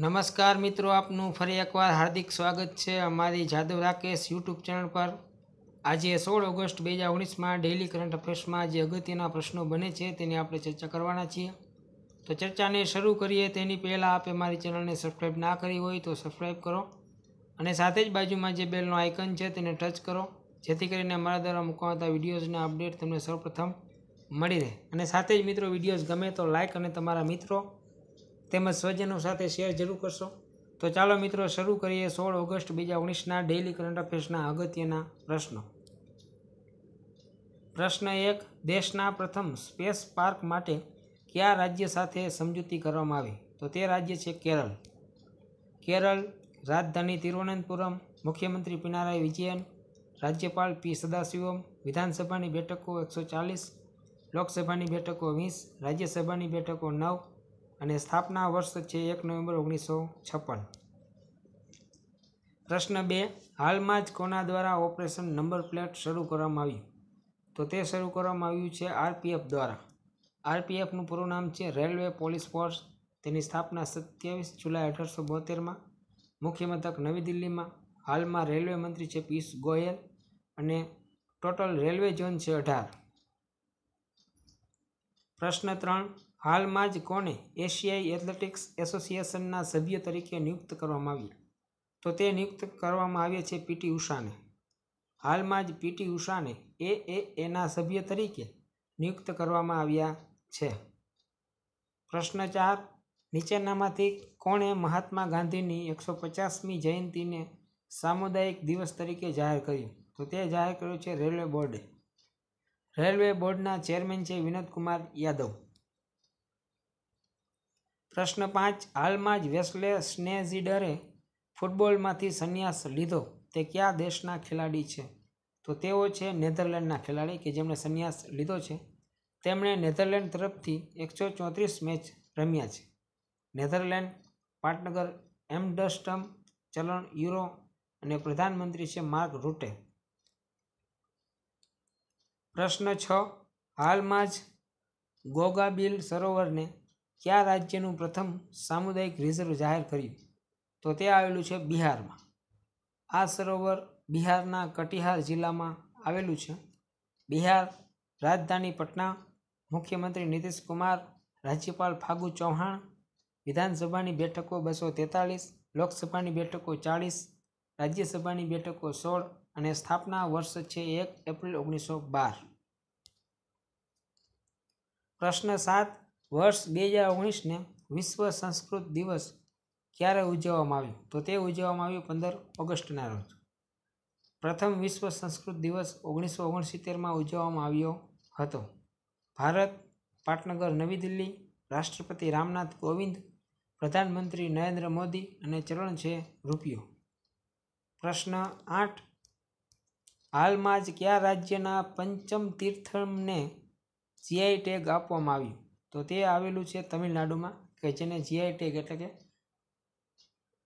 નમસ્કાર મિત્રો આપનું ફરી એકવાર હાર્દિક સ્વાગત છે અમારી જાદવ રાકેશ યુટ્યુબ ચેનલ પર આજે સોળ ઓગસ્ટ બે હજાર ઓગણીસમાં ડેઇલી કરંટ અફેર્સમાં જે અગત્યના પ્રશ્નો બને છે તેની આપણે ચર્ચા કરવાના છીએ તો ચર્ચાને શરૂ કરીએ તેની પહેલાં આપે મારી ચેનલને સબસ્ક્રાઈબ ના કરી હોય તો સબસ્ક્રાઈબ કરો અને સાથે જ બાજુમાં જે બેલનો આઇકન છે તેને ટચ કરો જેથી કરીને અમારા દ્વારા મૂકવાતા વિડીયોઝના અપડેટ તમને સૌપ્રથમ મળી રહે અને સાથે જ મિત્રો વિડીયોઝ ગમે તો લાઇક અને તમારા મિત્રો તેમજ સ્વજનો સાથે શેર જરૂર કરશો તો ચાલો મિત્રો શરૂ કરીએ સોળ ઓગસ્ટ બીજા ઓગણીસના ડેઇલી કરંટ અફેર્સના અગત્યના પ્રશ્નો પ્રશ્ન એક દેશના પ્રથમ સ્પેસ પાર્ક માટે કયા રાજ્ય સાથે સમજૂતી કરવામાં આવી તો તે રાજ્ય છે કેરળ કેરળ રાજધાની તિરુવનંતપુરમ મુખ્યમંત્રી પિનારાય વિજયન રાજ્યપાલ પી સદાશિવમ વિધાનસભાની બેઠકો એકસો ચાલીસ લોકસભાની બેઠકો વીસ રાજ્યસભાની બેઠકો નવ અને સ્થાપના વર્ષ છે એક નવેમ્બર ઓગણીસો છપ્પન પ્રશ્ન બે હાલમાં જ કોના દ્વારા ઓપરેશન નંબર પ્લેટ શરૂ કરવામાં આવ્યું તો તે શરૂ કરવામાં આવ્યું છે આરપીએફ દ્વારા આરપીએફનું પૂરું નામ છે રેલવે પોલીસ ફોર્સ તેની સ્થાપના સત્યાવીસ જુલાઈ અઢારસો બોતેરમાં મુખ્ય મથક નવી દિલ્હીમાં હાલમાં રેલવે મંત્રી છે પિયુષ ગોયલ અને ટોટલ રેલવે ઝોન છે અઢાર પ્રશ્ન ત્રણ હાલમાં જ કોને એશિયાઈ એથ્લેટિક્સ એસોસિએશનના સભ્ય તરીકે નિયુક્ત કરવામાં આવ્યું તો તે નિયુક્ત કરવામાં આવ્યા છે પીટી ઉષાને હાલમાં જ પીટી ઉષાને એ એ એના સભ્ય તરીકે નિયુક્ત કરવામાં આવ્યા છે પ્રશ્ન ચાર નીચેનામાંથી કોણે મહાત્મા ગાંધીની એકસો પચાસમી જયંતિને સામુદાયિક દિવસ તરીકે જાહેર કર્યું તો તે જાહેર કર્યું છે રેલવે બોર્ડે રેલવે બોર્ડના ચેરમેન છે વિનોદ કુમાર યાદવ પ્રશ્ન પાંચ હાલમાં જ વેસ્લે સ્નેઝીડરે ફૂટબોલમાંથી સંન્યાસ લીધો તે કયા દેશના ખેલાડી છે તો તેઓ છે નેધરલેન્ડના ખેલાડી કે જેમણે સંન્યાસ લીધો છે તેમણે નેધરલેન્ડ તરફથી એકસો ચોત્રીસ મેચ રમ્યા છે નેધરલેન્ડ પાટનગર એમડસ્ટમ ચલણ યુરો અને પ્રધાનમંત્રી છે માર્ક રૂટે પ્રશ્ન છ હાલમાં જ ગોગાબિલ સરોવરને કયા રાજ્યનું પ્રથમ સામુદાયિક રિઝર્વ જાહેર કર્યું તો તે આવેલું છે બિહારમાં આ સરોવર બિહારના કટિહાર જિલ્લામાં આવેલું છે બિહાર રાજધાની પટના મુખ્યમંત્રી નીતિશ કુમાર રાજ્યપાલ ફાગુ ચૌહાણ વિધાનસભાની બેઠકો બસો તેતાલીસ લોકસભાની બેઠકો ચાળીસ રાજ્યસભાની બેઠકો સોળ અને સ્થાપના વર્ષ છે એક એપ્રિલ ઓગણીસો બાર પ્રશ્ન સાત વર્ષ બે હજાર ઓગણીસને વિશ્વ સંસ્કૃત દિવસ ક્યારે ઉજવવામાં આવ્યો તો તે ઉજવવામાં આવ્યો પંદર ઓગસ્ટના રોજ પ્રથમ વિશ્વ સંસ્કૃત દિવસ ઓગણીસો ઓગણસિત્તેરમાં ઉજવવામાં આવ્યો હતો ભારત પાટનગર નવી દિલ્હી રાષ્ટ્રપતિ રામનાથ કોવિંદ પ્રધાનમંત્રી નરેન્દ્ર મોદી અને ચરણ છે રૂપિયો પ્રશ્ન આઠ હાલમાં જ કયા રાજ્યના પંચમ તીર્થમને જીઆઈ ટેગ આપવામાં આવ્યું તો તે આવેલું છે તમિલનાડુમાં કે જેને જીઆઈ ટેગ એટલે કે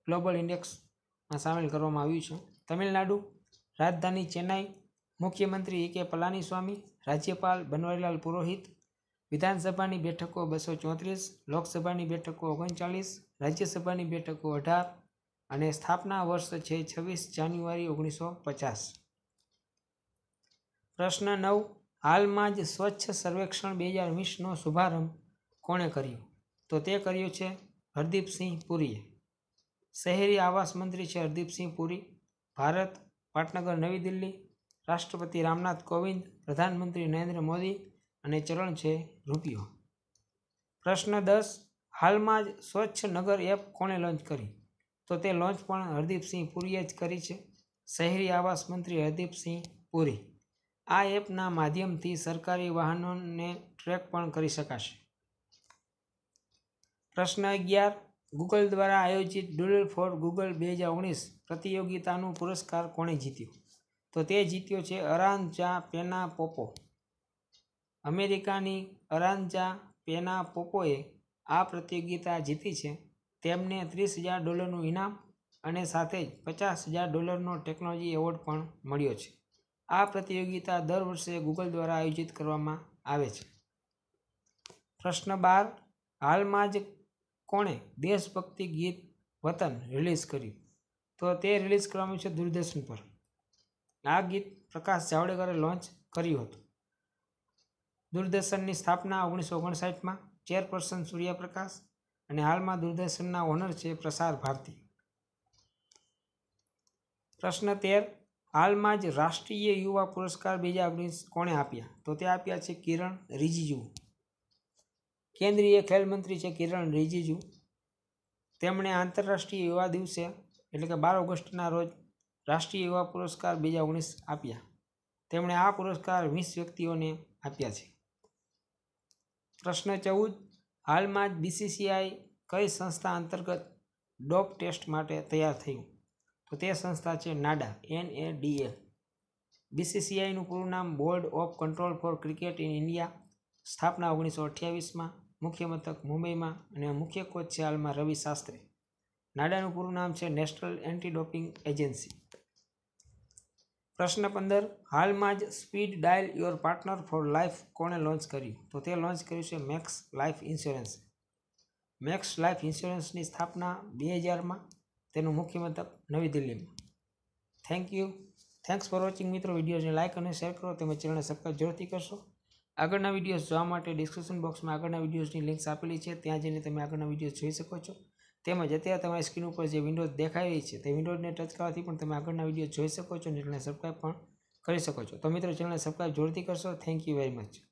ગ્લોબલ ઇન્ડેક્સમાં સામેલ કરવામાં આવ્યું છે તમિલનાડુ રાજધાની ચેન્નાઈ મુખ્યમંત્રી એ કે પલાનીસ્વામી રાજ્યપાલ બનવારીલાલ પુરોહિત વિધાનસભાની બેઠકો બસો ચોત્રીસ લોકસભાની બેઠકો ઓગણચાલીસ રાજ્યસભાની બેઠકો અઢાર અને સ્થાપના વર્ષ છે છવ્વીસ જાન્યુઆરી ઓગણીસો પચાસ પ્રશ્ન નવ હાલમાં જ સ્વચ્છ સર્વેક્ષણ બે હજાર વીસનો શુભારંભ કોણે કર્યો તો તે કર્યો છે હરદીપસિંહ પુરીએ શહેરી આવાસ મંત્રી છે હરદીપસિંહ પુરી ભારત પાટનગર નવી દિલ્હી રાષ્ટ્રપતિ રામનાથ કોવિંદ પ્રધાનમંત્રી નરેન્દ્ર મોદી અને ચરણ છે રૂપિયો પ્રશ્ન દસ હાલમાં જ સ્વચ્છ નગર એપ કોણે લોન્ચ કરી તો તે લોન્ચ પણ હરદીપસિંહ પુરીએ જ કરી છે શહેરી આવાસ મંત્રી હરદીપસિંહ પુરી આ એપના માધ્યમથી સરકારી વાહનોને ટ્રેક પણ કરી શકાશે પ્રશ્ન અગિયાર ગૂગલ દ્વારા આયોજિત ડુડલ ફોર ગૂગલ બે હજાર ઓગણીસ પ્રતિયોગિતાનું પુરસ્કાર કોણે જીત્યું તો તે જીત્યો છે અરાંચા પેના પોપો અમેરિકાની અરાંચા પેના પોપોએ આ પ્રતિયોગિતા જીતી છે તેમને ત્રીસ હજાર ડોલરનું ઇનામ અને સાથે જ પચાસ હજાર ડોલરનો ટેકનોલોજી એવોર્ડ પણ મળ્યો છે આ પ્રતિયોગિતા દર વર્ષે ગૂગલ દ્વારા આયોજિત કરવામાં આવે છે પ્રશ્ન બાર હાલમાં જ કોણે દેશભક્તિ ગીત વતન રિલીઝ કર્યું તો તે રિલીઝ કરવાનું છે દૂરદર્શન પર આ ગીત પ્રકાશ જાવડેકરે લોન્ચ કર્યું હતું દૂરદર્શનની સ્થાપના ઓગણીસો ઓગણસાઠમાં ચેરપર્સન સૂર્યપ્રકાશ અને હાલમાં દૂરદર્શનના ઓનર છે પ્રસાર ભારતી પ્રશ્ન તેર હાલમાં જ રાષ્ટ્રીય યુવા પુરસ્કાર બે હજાર ઓગણીસ કોણે આપ્યા તો તે આપ્યા છે કિરણ રિજિજુ કેન્દ્રીય ખેલ મંત્રી છે કિરણ રિજિજુ તેમણે આંતરરાષ્ટ્રીય યુવા દિવસે એટલે કે બાર ઓગસ્ટના રોજ રાષ્ટ્રીય યુવા પુરસ્કાર બે હજાર ઓગણીસ આપ્યા તેમણે આ પુરસ્કાર વીસ વ્યક્તિઓને આપ્યા છે પ્રશ્ન ચૌદ હાલમાં જ બીસીસીઆઈ કઈ સંસ્થા અંતર્ગત ડોપ ટેસ્ટ માટે તૈયાર થયું તો તે સંસ્થા છે નાડા એન એ ડી એ બીસીસીઆઈનું પૂરું નામ board of control for cricket in India સ્થાપના ઓગણીસો અઠ્યાવીસમાં મુખ્ય મથક મુંબઈમાં અને મુખ્ય કોચ છે હાલમાં રવિ શાસ્ત્રી નાડાનું પૂરું નામ છે નેશનલ એન્ટી ડોપિંગ એજન્સી પ્રશ્ન પંદર હાલમાં જ speed dial your partner for life કોણે લોન્ચ કર્યું તો તે લોન્ચ કર્યું છે Max Life insurance Max Life ઇન્સ્યોરન્સની સ્થાપના બે હજારમાં તેનું મુખ્ય મથક નવી દિલ્હીમાં thank you thanks for watching મિત્રો વિડીયોને લાઇક અને શેર કરો તેમજ ચેનલને સબસ્ક્રાઈબ જરૂરથી કરશો આગળના વિડીયોઝ જોવા માટે ડિસ્ક્રિપ્શન બોક્સમાં આગળના વિડીયોઝની લિંક્સ આપેલી છે ત્યાં જઈને તમે આગળના વિડીયો જોઈ શકો છો તેમજ અત્યારે તમારી સ્ક્રીન ઉપર જે વિન્ડોઝ દેખાઈ રહી છે તે વિન્ડોઝને ટચ કરવાથી પણ તમે આગળના વિડીયો જોઈ શકો છો અને ચેનલને સબસ્ક્રાઈબ પણ કરી શકો છો તો મિત્રો ચેનલને સબસ્ક્રાઈબ જોડતી કરશો થેન્ક યુ વેરી મચ